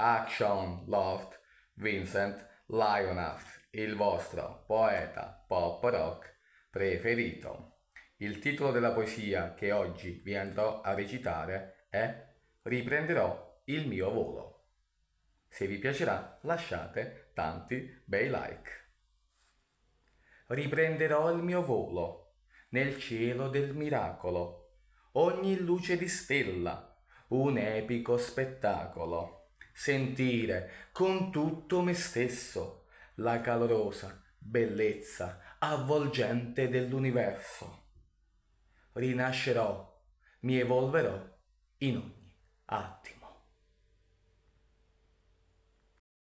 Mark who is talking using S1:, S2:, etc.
S1: Action Loft Vincent Lionheart, il vostro poeta pop rock preferito. Il titolo della poesia che oggi vi andrò a recitare è Riprenderò il mio volo. Se vi piacerà lasciate tanti bei like. Riprenderò il mio volo nel cielo del miracolo, ogni luce di stella, un epico spettacolo sentire con tutto me stesso la calorosa bellezza avvolgente dell'universo. Rinascerò, mi evolverò in ogni attimo.